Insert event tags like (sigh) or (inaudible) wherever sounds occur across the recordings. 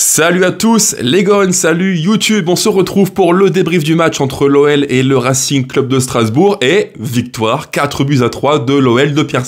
Salut à tous les salut YouTube, on se retrouve pour le débrief du match entre l'OL et le Racing Club de Strasbourg et victoire 4 buts à 3 de l'OL de Pierre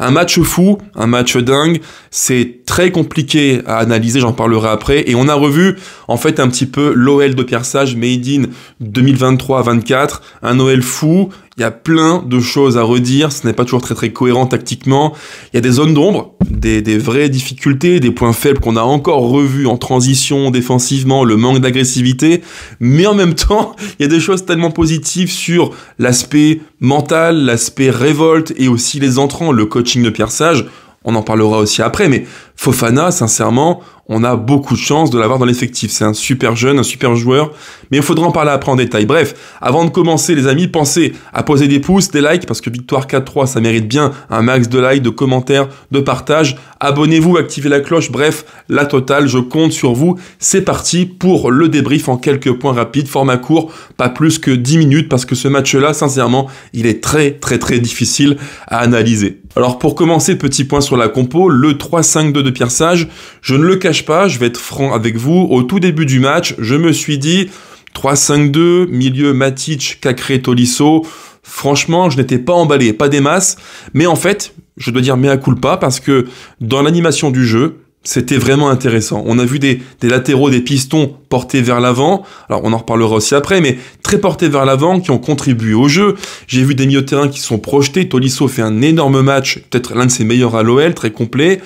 Un match fou, un match dingue, c'est très compliqué à analyser, j'en parlerai après et on a revu en fait un petit peu l'OL de Pierre Sage made in 2023-24, un OL fou il y a plein de choses à redire, ce n'est pas toujours très très cohérent tactiquement. Il y a des zones d'ombre, des, des, vraies difficultés, des points faibles qu'on a encore revus en transition, défensivement, le manque d'agressivité. Mais en même temps, (laughs) il y a des choses tellement positives sur l'aspect mental, l'aspect révolte et aussi les entrants, le coaching de Pierre Sage. On en parlera aussi après, mais Fofana, sincèrement, on a beaucoup de chance de l'avoir dans l'effectif. C'est un super jeune, un super joueur, mais il faudra en parler après en détail. Bref, avant de commencer, les amis, pensez à poser des pouces, des likes, parce que Victoire 4-3, ça mérite bien un max de likes, de commentaires, de partage. Abonnez-vous, activez la cloche, bref, la totale, je compte sur vous. C'est parti pour le débrief en quelques points rapides, format court, pas plus que 10 minutes, parce que ce match-là, sincèrement, il est très très très difficile à analyser. Alors pour commencer, petit point sur la compo, le 3-5-2 Pierre Sage. Je ne le cache pas, je vais être franc avec vous. Au tout début du match, je me suis dit 3-5-2, milieu Matic, Cacré, Tolisso. Franchement, je n'étais pas emballé, pas des masses. Mais en fait, je dois dire mea culpa parce que dans l'animation du jeu, c'était vraiment intéressant. On a vu des, latéraux, des pistons portés vers l'avant. Alors, on en reparlera aussi après, mais très portés vers l'avant qui ont contribué au jeu. J'ai vu des milieux de terrain qui sont projetés. Tolisso fait un énorme match, peut-être l'un de ses meilleurs à l'OL, très complet.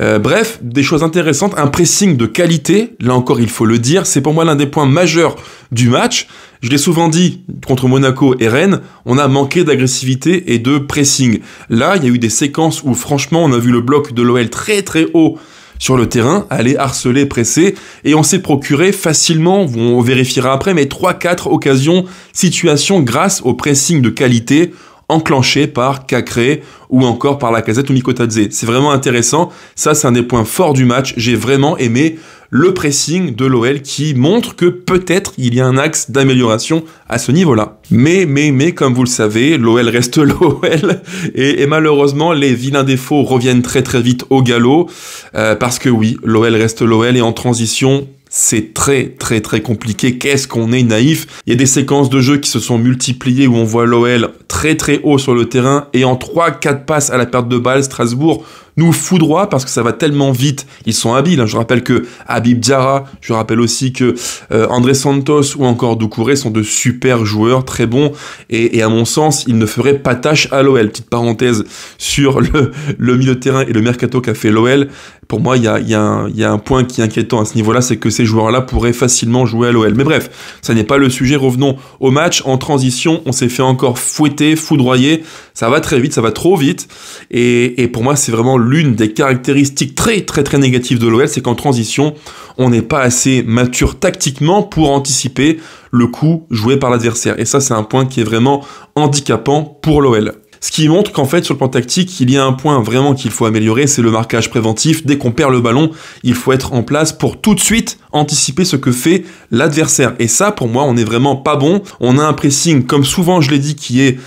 Euh, bref, des choses intéressantes, un pressing de qualité, là encore il faut le dire, c'est pour moi l'un des points majeurs du match. Je l'ai souvent dit, contre Monaco et Rennes, on a manqué d'agressivité et de pressing. Là, il y a eu des séquences où franchement on a vu le bloc de l'OL très très haut sur le terrain, aller harceler, presser, et on s'est procuré facilement, on vérifiera après, mais 3-4 occasions, situations grâce au pressing de qualité enclenché par Cacré ou encore par la casette ou Mikotadze. C'est vraiment intéressant. Ça, c'est un des points forts du match. J'ai vraiment aimé le pressing de l'OL qui montre que peut-être il y a un axe d'amélioration à ce niveau-là. Mais, mais, mais, comme vous le savez, l'OL reste (laughs) l'OL et, malheureusement, les vilains défauts reviennent très très vite au galop euh, parce que oui, l'OL reste l'OL et en transition, c'est très très très compliqué. Qu'est-ce qu'on est naïf Il y a des séquences de jeu qui se sont multipliées où on voit l'OL très très haut sur le terrain et en 3-4 passes à la perte de balle, Strasbourg nous foudroie parce que ça va tellement vite. Ils sont habiles. Hein. Je rappelle que Habib Diarra, je rappelle aussi que euh, André Santos ou encore Doucouré sont de super joueurs, très bons. Et, à mon sens, ils ne feraient pas tâche à l'OL. Petite parenthèse sur le, milieu de terrain et le mercato qu'a fait l'OL. Pour moi, il y a, un point qui est inquiétant à ce niveau-là, c'est que c'est ces joueurs-là pourraient facilement jouer à l'OL. Mais bref, ça n'est pas le sujet. Revenons au match. En transition, on s'est fait encore fouetter, foudroyer. Ça va très vite, ça va trop vite. Et, et pour moi, c'est vraiment l'une des caractéristiques très, très, très négatives de l'OL, c'est qu'en transition, on n'est pas assez mature tactiquement pour anticiper le coup joué par l'adversaire. Et ça, c'est un point qui est vraiment handicapant pour l'OL. Ce qui montre qu'en fait, sur le plan tactique, il y a un point vraiment qu'il faut améliorer, c'est le marquage préventif. Dès qu'on perd le ballon, il faut être en place pour tout de suite anticiper ce que fait l'adversaire. Et ça, pour moi, on n'est vraiment pas bon. On a un pressing, comme souvent je l'ai dit, qui est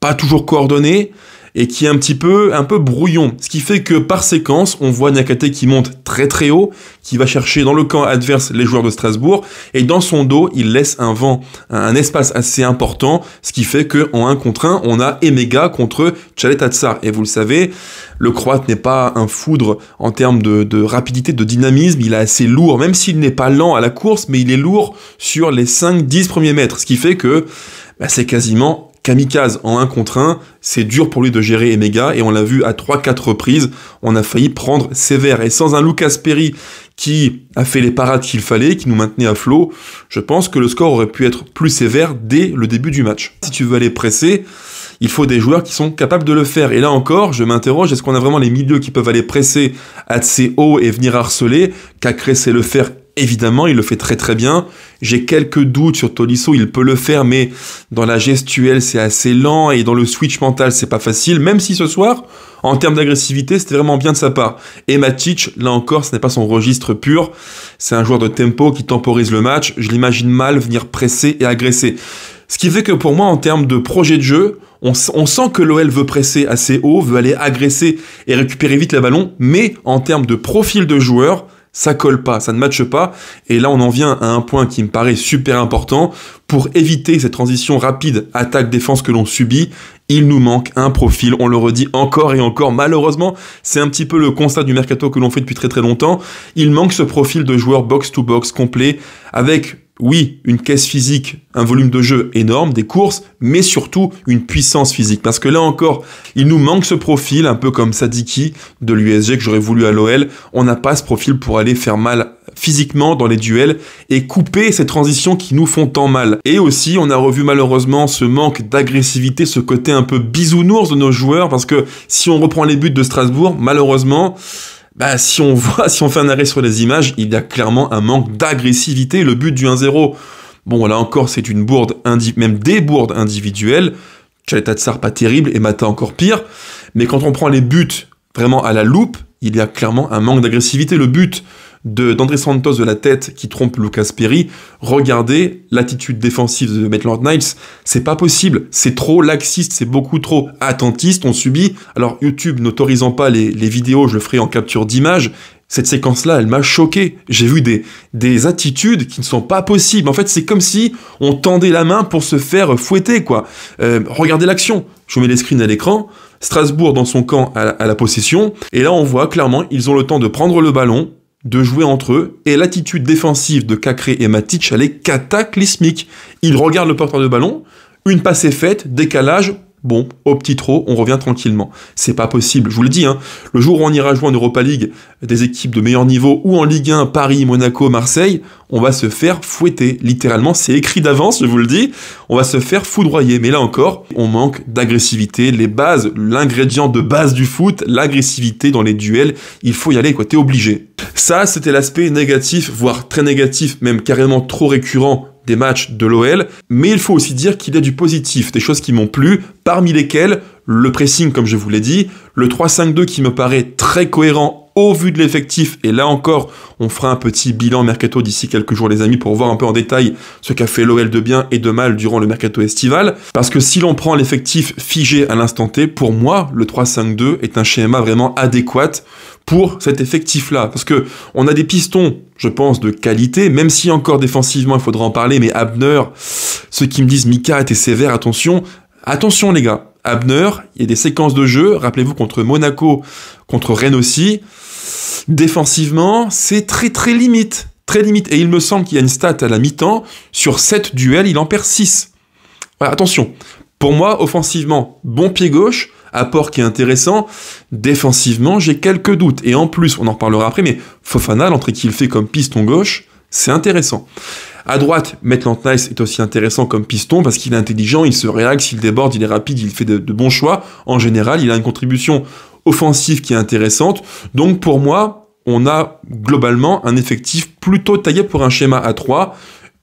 pas toujours coordonné et qui est un petit peu, un peu brouillon. Ce qui fait que par séquence, on voit Nakate qui monte très très haut, qui va chercher dans le camp adverse les joueurs de Strasbourg, et dans son dos, il laisse un vent, un, espace assez important, ce qui fait que en 1 contre 1, on a Emega contre Chalet Et vous le savez, le Croate n'est pas un foudre en termes de, rapidité, de dynamisme, il est assez lourd, même s'il n'est pas lent à la course, mais il est lourd sur les 5-10 premiers mètres, ce qui fait que bah, c'est quasiment Kamikaze en 1 contre 1, c'est dur pour lui de gérer Emega et on l'a vu à 3-4 reprises, on a failli prendre sévère. Et sans un Lucas Perry qui a fait les parades qu'il fallait, qui nous maintenait à flot, je pense que le score aurait pu être plus sévère dès le début du match. Si tu veux aller presser, il faut des joueurs qui sont capables de le faire. Et là encore, je m'interroge, est-ce qu'on a vraiment les milieux qui peuvent aller presser assez haut et venir harceler Cacré le faire Évidemment, il le fait très très bien. J'ai quelques doutes sur Tolisso, il peut le faire, mais dans la gestuelle, c'est assez lent et dans le switch mental, c'est pas facile. Même si ce soir, en termes d'agressivité, c'était vraiment bien de sa part. Et Matic, là encore, ce n'est pas son registre pur. C'est un joueur de tempo qui temporise le match. Je l'imagine mal venir presser et agresser. Ce qui fait que pour moi, en termes de projet de jeu, on, on sent que l'OL veut presser assez haut, veut aller agresser et récupérer vite le ballon, mais en termes de profil de joueur, ça colle pas, ça ne matche pas. Et là, on en vient à un point qui me paraît super important. Pour éviter cette transition rapide attaque-défense que l'on subit, il nous manque un profil. On le redit encore et encore. Malheureusement, c'est un petit peu le constat du mercato que l'on fait depuis très très longtemps. Il manque ce profil de joueur box-to-box complet avec oui, une caisse physique, un volume de jeu énorme, des courses, mais surtout une puissance physique. Parce que là encore, il nous manque ce profil, un peu comme Sadiki de l'USG que j'aurais voulu à l'OL. On n'a pas ce profil pour aller faire mal physiquement dans les duels et couper ces transitions qui nous font tant mal. Et aussi, on a revu malheureusement ce manque d'agressivité, ce côté un peu bisounours de nos joueurs, parce que si on reprend les buts de Strasbourg, malheureusement, bah, si on (laughs) voit, si on fait un arrêt sur les images, il y a clairement un manque d'agressivité. Le but du 1-0, bon, là encore, c'est une bourde, même des bourdes individuelles. Chaleta Tsar pas terrible et Mata encore pire. Mais quand on prend les buts vraiment à la loupe, il y a clairement un manque d'agressivité. Le but d'André Santos de la tête qui trompe Lucas Perry, regardez l'attitude défensive de Maitland Knights c'est pas possible, c'est trop laxiste, c'est beaucoup trop attentiste, on subit. Alors YouTube n'autorisant pas les, les vidéos, je le ferai en capture d'image, cette séquence-là, elle m'a choqué. J'ai vu des, des attitudes qui ne sont pas possibles. En fait, c'est comme si on tendait la main pour se faire fouetter, quoi. Euh, regardez l'action. Je vous mets les screens à l'écran. Strasbourg dans son camp à la possession. Et là, on voit clairement, ils ont le temps de prendre le ballon, de jouer entre eux et l'attitude défensive de Cacré et Matic, elle est cataclysmique. Ils regardent le porteur de ballon, une passe est faite, décalage, bon, au petit trot, on revient tranquillement. C'est pas possible, je vous le dis, hein. le jour où on ira jouer en Europa League des équipes de meilleur niveau ou en Ligue 1, Paris, Monaco, Marseille, on va se faire fouetter. Littéralement, c'est écrit d'avance, je vous le dis, on va se faire foudroyer. Mais là encore, on manque d'agressivité, les bases, l'ingrédient de base du foot, l'agressivité dans les duels, il faut y aller, quoi, t'es obligé. Ça, c'était l'aspect négatif, voire très négatif, même carrément trop récurrent des matchs de l'OL, mais il faut aussi dire qu'il y a du positif, des choses qui m'ont plu, parmi lesquelles le pressing, comme je vous l'ai dit, le 3-5-2 qui me paraît très cohérent au vu de l'effectif. Et là encore, on fera un petit bilan mercato d'ici quelques jours, les amis, pour voir un peu en détail ce qu'a fait l'OL de bien et de mal durant le mercato estival. Parce que si l'on prend l'effectif figé à l'instant T, pour moi, le 3-5-2 est un schéma vraiment adéquat pour cet effectif-là. Parce que on a des pistons, je pense, de qualité, même si encore défensivement, il faudra en parler, mais Abner, ceux qui me disent Mika était sévère, attention, attention les gars. Abner, il y a des séquences de jeu, rappelez-vous contre Monaco, contre Rennes aussi, défensivement, c'est très très limite. Très limite. Et il me semble qu'il y a une stat à la mi-temps, sur 7 duels, il en perd 6. attention. Pour moi, offensivement, bon pied gauche, apport qui est intéressant. Défensivement, j'ai quelques doutes. Et en plus, on en reparlera après, mais Fofana, l'entrée qu'il fait comme piston gauche, c'est intéressant. À droite, Maitland Nice est aussi intéressant comme piston parce qu'il est intelligent, il se réaxe, il déborde, il est rapide, il fait de, bons choix. En général, il a une contribution offensive qui est intéressante. Donc pour moi, on a globalement un effectif plutôt taillé pour un schéma à 3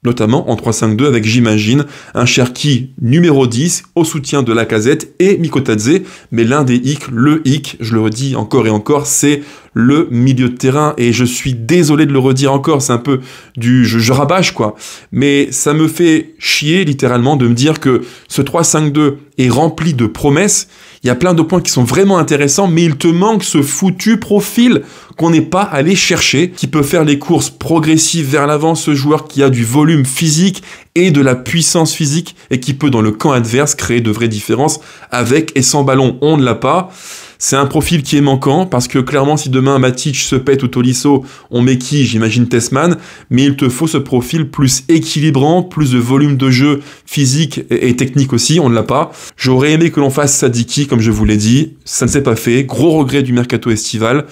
notamment en 3-5-2 avec, j'imagine, un Cherki numéro 10 au soutien de la casette et Mikotadze, mais l'un des hicks, le hic, je le redis encore et encore, c'est le milieu de terrain, et je suis désolé de le redire encore, c'est un peu du je, je, rabâche quoi, mais ça me fait chier littéralement de me dire que ce 3-5-2 est rempli de promesses, il y a plein de points qui sont vraiment intéressants, mais il te manque ce foutu profil qu'on n'est pas allé chercher, qui peut faire les courses progressives vers l'avant, ce joueur qui a du volume physique et de la puissance physique et qui peut dans le camp adverse créer de vraies différences avec et sans ballon. On ne l'a pas. C'est un profil qui est manquant parce que clairement, si demain Matic se pète au Tolisso, on met qui J'imagine Tesman. Mais il te faut ce profil plus équilibrant, plus de volume de jeu physique et, et technique aussi. On ne l'a pas. J'aurais aimé que l'on fasse Sadiki, comme je vous l'ai dit. Ça ne s'est pas fait. Gros regret du mercato estival.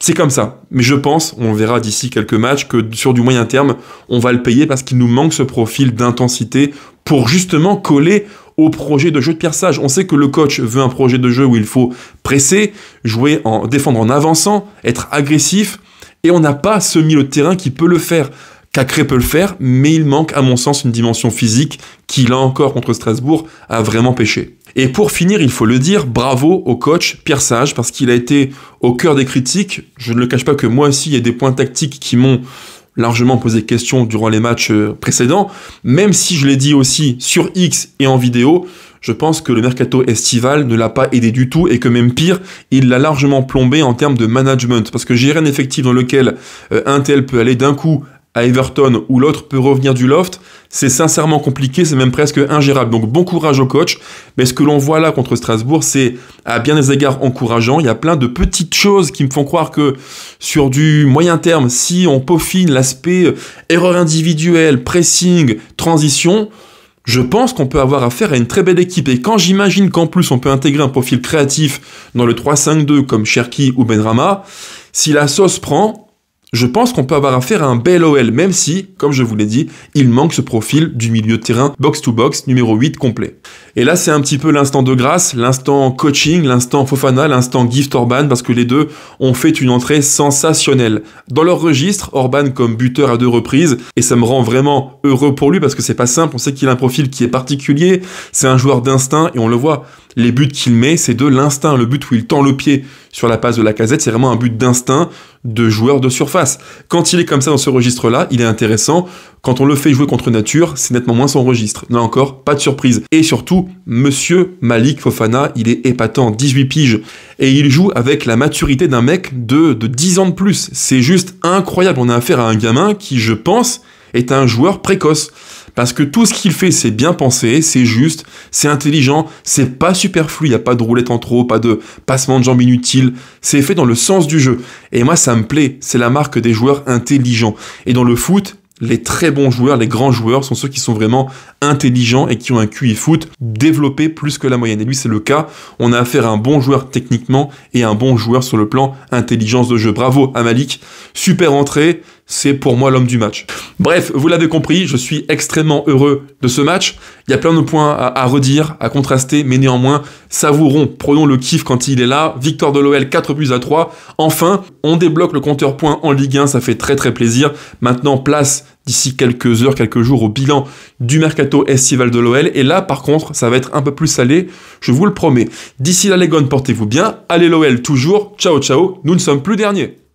C'est comme ça. Mais je pense, on verra d'ici quelques matchs, que sur du moyen terme, on va le payer parce qu'il nous manque ce profil d'intensité pour justement coller au projet de jeu de Sage, On sait que le coach veut un projet de jeu où il faut presser, jouer en défendre en avançant, être agressif, et on n'a pas ce milieu de terrain qui peut le faire. Cacré peut le faire, mais il manque à mon sens une dimension physique qui, là encore contre Strasbourg, a vraiment pêché. Et pour finir, il faut le dire, bravo au coach Pierre Sage, parce qu'il a été au cœur des critiques. Je ne le cache pas que moi aussi, il y a des points tactiques qui m'ont largement posé question durant les matchs euh, précédents, même si je l'ai dit aussi sur X et en vidéo, je pense que le mercato estival ne l'a pas aidé du tout et que même pire, il l'a largement plombé en termes de management. Parce que j'ai un effectif dans lequel euh, un tel peut aller d'un coup à Everton ou l'autre peut revenir du loft, c'est sincèrement compliqué, c'est même presque ingérable. Donc bon courage au coach. Mais ce que l'on voit là contre Strasbourg, c'est à bien des égards encourageant. Il y a plein de petites choses qui me font croire que sur du moyen terme, si on peaufine l'aspect euh, erreur individuelle, pressing, transition, je pense qu'on peut avoir affaire à une très belle équipe. Et quand j'imagine qu'en plus on peut intégrer un profil créatif dans le 3-5-2 comme Cherki ou Benrama, si la sauce prend, je pense qu'on peut avoir affaire à un bel OL, même si, comme je vous l'ai dit, il manque ce profil du milieu de terrain box-to-box numéro 8 complet. Et là, c'est un petit peu l'instant de grâce, l'instant coaching, l'instant Fofana, l'instant Gift Orban, parce que les deux ont fait une entrée sensationnelle. Dans leur registre, Orban comme buteur à deux reprises, et ça me rend vraiment heureux pour lui, parce que c'est pas simple, on sait qu'il a un profil qui est particulier, c'est un joueur d'instinct, et on le voit les buts qu'il met, c'est de l'instinct. Le but où il tend le pied sur la passe de la casette, c'est vraiment un but d'instinct de joueur de surface. Quand il est comme ça dans ce registre-là, il est intéressant. Quand on le fait jouer contre nature, c'est nettement moins son registre. Là encore, pas de surprise. Et surtout, monsieur Malik Fofana, il est épatant, 18 piges. Et il joue avec la maturité d'un mec de, de 10 ans de plus. C'est juste incroyable. On a affaire à un gamin qui, je pense, est un joueur précoce. Parce que tout ce qu'il fait, c'est bien pensé, c'est juste, c'est intelligent, c'est pas superflu, il n'y a pas de roulette en trop, pas de passement de jambes inutile, c'est fait dans le sens du jeu. Et moi, ça me plaît, c'est la marque des joueurs intelligents. Et dans le foot, les très bons joueurs, les grands joueurs sont ceux qui sont vraiment intelligents et qui ont un QI foot développé plus que la moyenne. Et lui, c'est le cas. On a affaire à un bon joueur techniquement et un bon joueur sur le plan intelligence de jeu. Bravo à Super entrée c'est pour moi l'homme du match. Bref, vous l'avez compris, je suis extrêmement heureux de ce match. Il y a plein de points à, redire, à contraster, mais néanmoins, savourons, prenons le kiff quand il est là. Victoire de l'OL 4 buts à 3. Enfin, on débloque le compteur point en Ligue 1, ça fait très très plaisir. Maintenant, place d'ici quelques heures, quelques jours au bilan du mercato estival de l'OL. Et là, par contre, ça va être un peu plus salé, je vous le promets. D'ici là, les portez-vous bien. Allez l'OL toujours. Ciao, ciao. Nous ne sommes plus derniers.